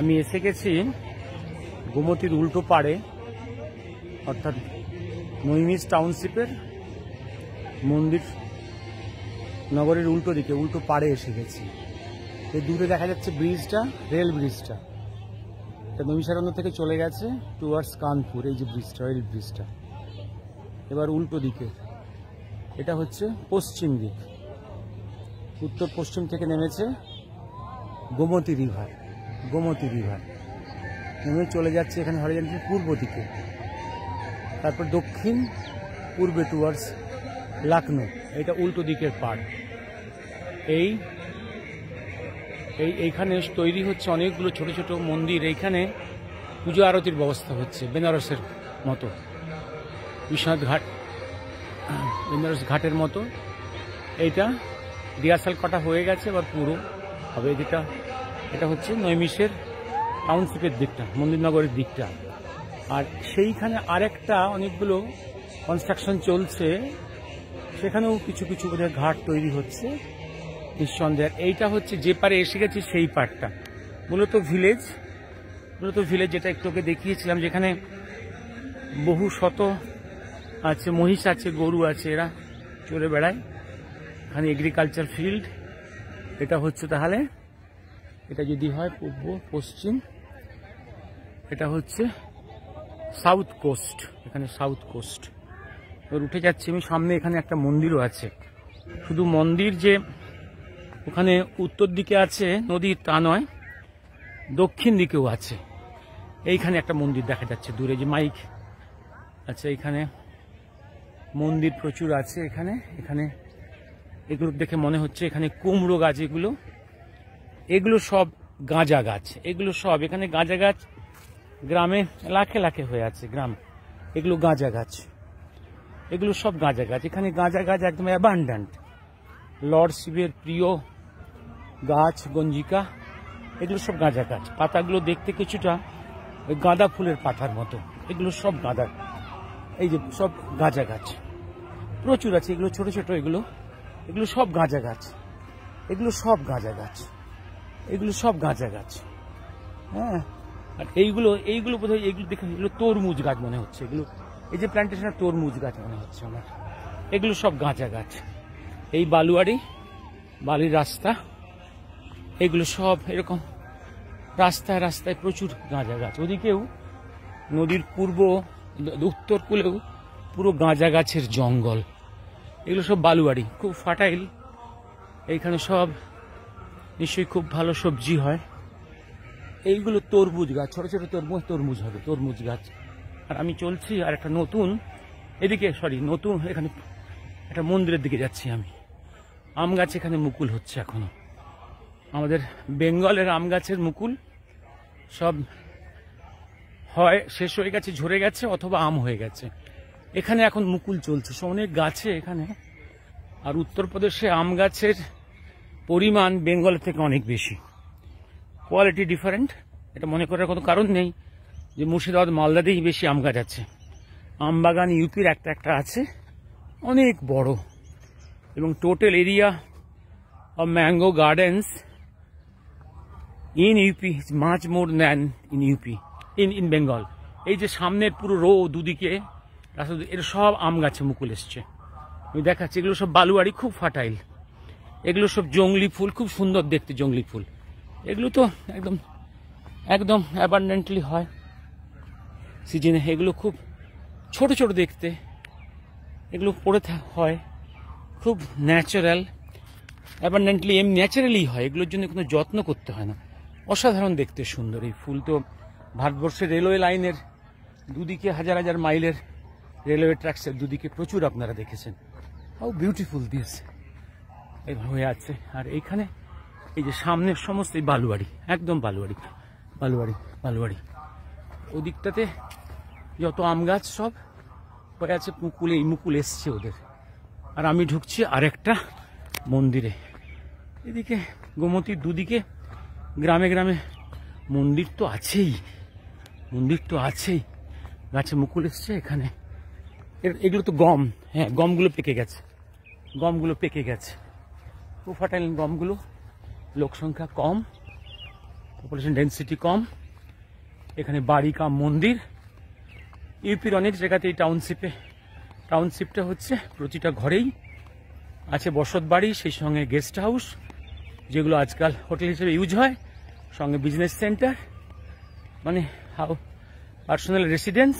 আমি এসে গেছি গোমতির উল্টো পাড়ে অর্থাৎ নৈমিষ টাউনশিপের মন্দির নগরের উল্টো দিকে উল্টো পাড়ে এসে গেছি এই দূরে দেখা যাচ্ছে ব্রিজটা রেল ব্রিজটা এটা নৈমিষারণ্য থেকে চলে গেছে টুয়ার্ডস কানপুর এই যে ব্রিজটা রেল ব্রিজটা এবার উল্টো দিকে এটা হচ্ছে পশ্চিম দিক উত্তর পশ্চিম থেকে নেমেছে গোমতী রিভার গোমতী বিভাগ নেমে চলে যাচ্ছে এখানে হরিজেন্টের পূর্ব দিকে তারপর দক্ষিণ পূর্বে টুয়ার্ডস লাকনো এটা উল্টো দিকের পার্ক এই এই এইখানে তৈরি হচ্ছে অনেকগুলো ছোট ছোট মন্দির এইখানে পুজো আরতির ব্যবস্থা হচ্ছে বেনারসের মতো বিশ্বনাথ ঘাট বেনারস ঘাটের মতো এইটা রিহার্সাল কটা হয়ে গেছে বা পুরো হবে যেটা এটা হচ্ছে নৈমিষের টাউনশিপের দিকটা মন্দিরনগরের দিকটা আর সেইখানে আরেকটা অনেকগুলো কনস্ট্রাকশন চলছে সেখানেও কিছু কিছু করে ঘাট তৈরি হচ্ছে নিঃসন্দেহ এইটা হচ্ছে যে পারে এসে গেছে সেই পারটা মূলত ভিলেজ মূলত ভিলেজ যেটা একটু ওকে দেখিয়েছিলাম যেখানে বহু শত আছে মহিষ আছে গরু আছে এরা চলে বেড়ায় এখানে এগ্রিকালচার ফিল্ড এটা হচ্ছে তাহলে এটা যদি হয় পূর্ব পশ্চিম এটা হচ্ছে সাউথ কোস্ট এখানে সাউথ কোস্ট এবার উঠে যাচ্ছি আমি সামনে এখানে একটা মন্দিরও আছে শুধু মন্দির যে ওখানে উত্তর দিকে আছে নদী তা নয় দক্ষিণ দিকেও আছে এইখানে একটা মন্দির দেখা যাচ্ছে দূরে যে মাইক আচ্ছা এখানে মন্দির প্রচুর আছে এখানে এখানে এগুলো দেখে মনে হচ্ছে এখানে কুমড়ো গাছ এগুলো এগুলো সব গাঁজা গাছ এগুলো সব এখানে গাঁজা গাছ গ্রামে লাখে লাখে হয়ে আছে গ্রাম এগুলো গাঁজা গাছ এগুলো সব গাঁজা গাছ এখানে গাঁজা গাছ একদম অ্যাবান্ডান্ট লর্ড শিবের প্রিয় গাছ গঞ্জিকা এগুলো সব গাঁজা গাছ পাতাগুলো দেখতে কিছুটা ওই গাঁদা ফুলের পাতার মতো এগুলো সব গাঁদা এই যে সব গাঁজা গাছ প্রচুর আছে এগুলো ছোট ছোট এগুলো এগুলো সব গাঁজা গাছ এগুলো সব গাঁজা গাছ এগুলো সব গাঁজা গাছ হ্যাঁ আর এইগুলো এইগুলো বোধহয় এইগুলো দেখে এগুলো তরমুজ গাছ মনে হচ্ছে এগুলো এই যে প্ল্যান্টেশনের তরমুজ গাছ মনে হচ্ছে আমার এগুলো সব গাঁজা গাছ এই বালুয়ারি বালির রাস্তা এগুলো সব এরকম রাস্তায় রাস্তায় প্রচুর গাঁজা গাছ ওদিকেও নদীর পূর্ব উত্তর কূলেও পুরো গাঁজা গাছের জঙ্গল এগুলো সব বালুয়ারি খুব ফাটাইল এইখানে সব নিশ্চয়ই খুব ভালো সবজি হয় এইগুলো তরমুজ গাছ ছোট ছোট তরমুজ তরমুজ হবে তরমুজ গাছ আর আমি চলছি আর একটা নতুন এদিকে সরি নতুন এখানে একটা মন্দিরের দিকে যাচ্ছি আমি আম গাছ এখানে মুকুল হচ্ছে এখনো আমাদের বেঙ্গলের আম গাছের মুকুল সব হয় শেষ হয়ে গেছে ঝরে গেছে অথবা আম হয়ে গেছে এখানে এখন মুকুল চলছে অনেক গাছে এখানে আর উত্তরপ্রদেশে আম গাছের পরিমাণ বেঙ্গলের থেকে অনেক বেশি কোয়ালিটি ডিফারেন্ট এটা মনে করার কোনো কারণ নেই যে মুর্শিদাবাদ মালদাতেই বেশি আম গাছ আছে আমবাগান ইউপির একটা একটা আছে অনেক বড় এবং total area of mango gardens in UP much more than in UP in in Bengal এই যে সামনের পুরো রো দুদিকে রাস্তা এর সব আম গাছে মুকুল এসছে আমি দেখাচ্ছি এগুলো সব বালুয়ারি খুব ফাটাইল এগুলো সব জঙ্গলি ফুল খুব সুন্দর দেখতে জঙ্গলি ফুল এগুলো তো একদম একদম অ্যাবান্ডেন্টলি হয় সিজনে এগুলো খুব ছোট ছোট দেখতে এগুলো পড়ে হয় খুব ন্যাচারাল অ্যাবান্ডেন্টলি এম ন্যাচারালি হয় এগুলোর জন্য কোনো যত্ন করতে হয় না অসাধারণ দেখতে সুন্দর এই ফুল তো ভারতবর্ষের রেলওয়ে লাইনের দুদিকে হাজার হাজার মাইলের রেলওয়ে ট্র্যাক্সের দুদিকে প্রচুর আপনারা দেখেছেন হাউ বিউটিফুল দিস হয়ে আছে আর এইখানে এই যে সামনের সমস্ত এই বালুবাড়ি একদম বালুয়ারি বালুয়াড়ি বালুয়াড়ি ওদিকটাতে যত আম গাছ সব হয়ে আছে মুকুল এই মুকুল এসছে ওদের আর আমি ঢুকছি আরেকটা মন্দিরে এদিকে গোমতির দুদিকে গ্রামে গ্রামে মন্দির তো আছেই মন্দির তো আছেই গাছে মুকুল এসছে এখানে এগুলো তো গম হ্যাঁ গমগুলো পেকে গেছে গমগুলো পেকে গেছে প্রোফাটাইল গমগুলো লোক সংখ্যা কম পপুলেশন ডেন্সিটি কম এখানে বাড়ি কাম মন্দির ইউপির অনেক জায়গাতে এই টাউনশিপে টাউনশিপটা হচ্ছে প্রতিটা ঘরেই আছে বসত বাড়ি সেই সঙ্গে গেস্ট হাউস যেগুলো আজকাল হোটেল হিসেবে ইউজ হয় সঙ্গে বিজনেস সেন্টার মানে how personal residence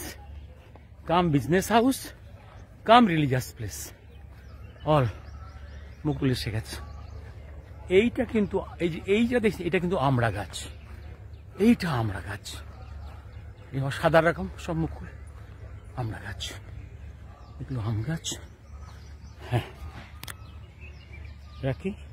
cum business house cum religious place all Mukul এসে গেছে এইটা কিন্তু এই যে এই যা দেখছি এটা কিন্তু আমরা গাছ এইটা আমরা গাছ এই সাদা রকম সব মুখ করে আমরা গাছ এগুলো আম গাছ হ্যাঁ রাখি